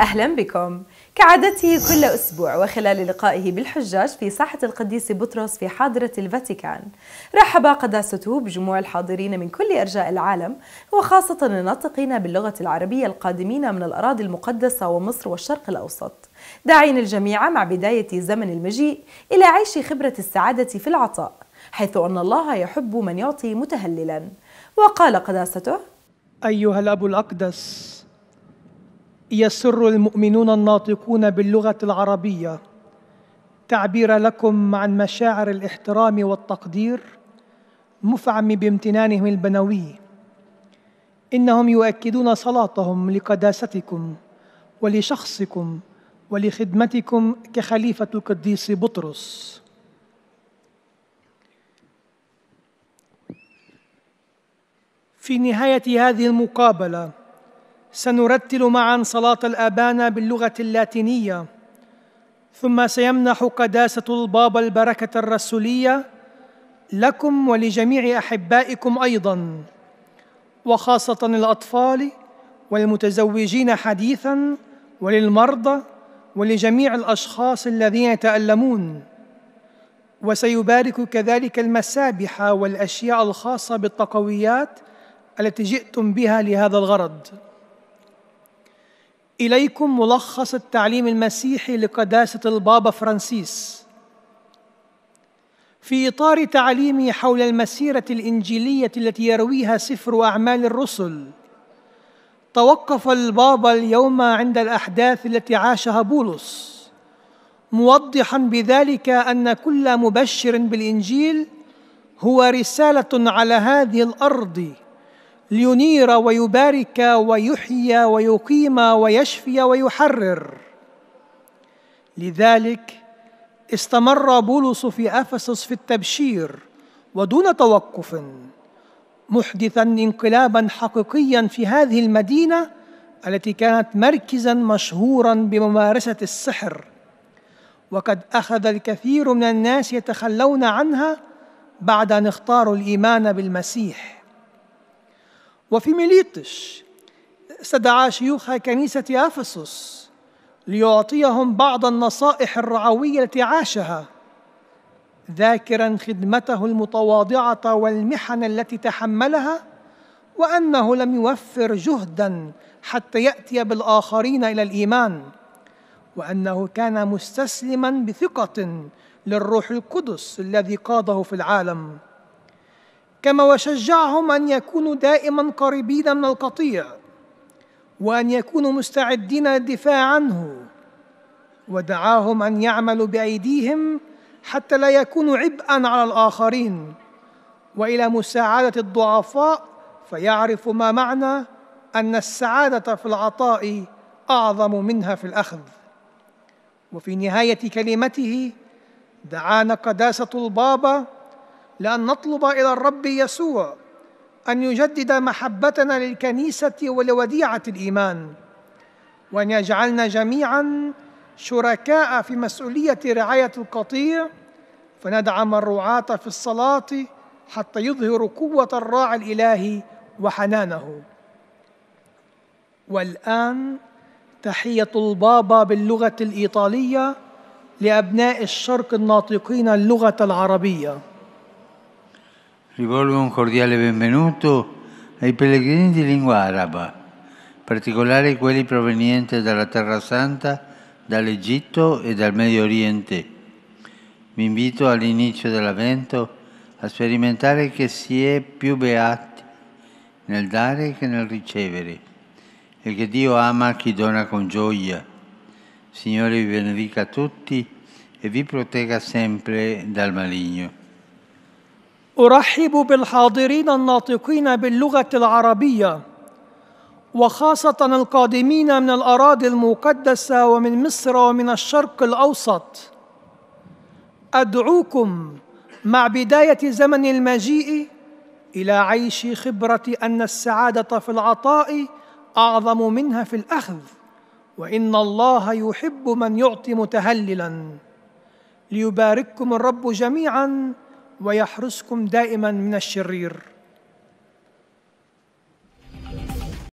أهلا بكم كعادته كل أسبوع وخلال لقائه بالحجاج في ساحة القديس بطرس في حاضرة الفاتيكان رحب قداسته بجموع الحاضرين من كل أرجاء العالم وخاصة الناطقين باللغة العربية القادمين من الأراضي المقدسة ومصر والشرق الأوسط داعين الجميع مع بداية زمن المجيء إلى عيش خبرة السعادة في العطاء حيث أن الله يحب من يعطي متهللا وقال قداسته أيها الأب الأقدس يسر المؤمنون الناطقون باللغه العربيه تعبير لكم عن مشاعر الاحترام والتقدير مفعم بامتنانهم البنوي انهم يؤكدون صلاتهم لقداستكم ولشخصكم ولخدمتكم كخليفه القديس بطرس في نهايه هذه المقابله سنرتل معا صلاة الآبانا باللغة اللاتينية ثم سيمنح قداسة البابا البركة الرسولية لكم ولجميع أحبائكم أيضا وخاصة الأطفال والمتزوجين حديثا وللمرضى ولجميع الأشخاص الذين يتألمون وسيبارك كذلك المسابح والأشياء الخاصة بالتقويات التي جئتم بها لهذا الغرض إليكم ملخص التعليم المسيحي لقداسة البابا فرانسيس في إطار تعليمي حول المسيرة الإنجيلية التي يرويها سفر أعمال الرسل توقف البابا اليوم عند الأحداث التي عاشها بولس موضحا بذلك أن كل مبشر بالإنجيل هو رسالة على هذه الأرض لينير ويبارك ويحيي ويقيم ويشفي ويحرر لذلك استمر بولس في افسس في التبشير ودون توقف محدثا انقلابا حقيقيا في هذه المدينه التي كانت مركزا مشهورا بممارسه السحر وقد اخذ الكثير من الناس يتخلون عنها بعد ان اختاروا الايمان بالمسيح وفي ميليطش استدعى شيوخ كنيسة أفسس ليعطيهم بعض النصائح الرعوية التي عاشها ذاكرا خدمته المتواضعة والمحن التي تحملها وأنه لم يوفر جهدا حتى يأتي بالآخرين إلى الإيمان وأنه كان مستسلما بثقة للروح القدس الذي قاده في العالم كما وشجعهم ان يكونوا دائما قريبين من القطيع وان يكونوا مستعدين للدفاع عنه ودعاهم ان يعملوا بايديهم حتى لا يكونوا عبئا على الاخرين والى مساعده الضعفاء فيعرف ما معنى ان السعاده في العطاء اعظم منها في الاخذ وفي نهايه كلمته دعانا قداسه البابا لأن نطلب إلى الرب يسوع أن يجدد محبتنا للكنيسة ولوديعة الإيمان وأن يجعلنا جميعا شركاء في مسؤولية رعاية القطيع فندعم الرعاة في الصلاة حتى يظهروا قوة الراعي الإلهي وحنانه والآن تحية البابا باللغة الإيطالية لأبناء الشرق الناطقين اللغة العربية rivolgo un cordiale benvenuto ai pellegrini di lingua araba, in particolare quelli provenienti dalla Terra Santa, dall'Egitto e dal Medio Oriente. Vi invito all'inizio dell'avvento a sperimentare che si è più beati nel dare che nel ricevere e che Dio ama chi dona con gioia. Signore vi benedica a tutti e vi protegga sempre dal maligno. ارحب بالحاضرين الناطقين باللغه العربيه وخاصه القادمين من الاراضي المقدسه ومن مصر ومن الشرق الاوسط ادعوكم مع بدايه زمن المجيء الى عيش خبره ان السعاده في العطاء اعظم منها في الاخذ وان الله يحب من يعطي متهللا ليبارككم الرب جميعا ويحرسكم دائما من الشرير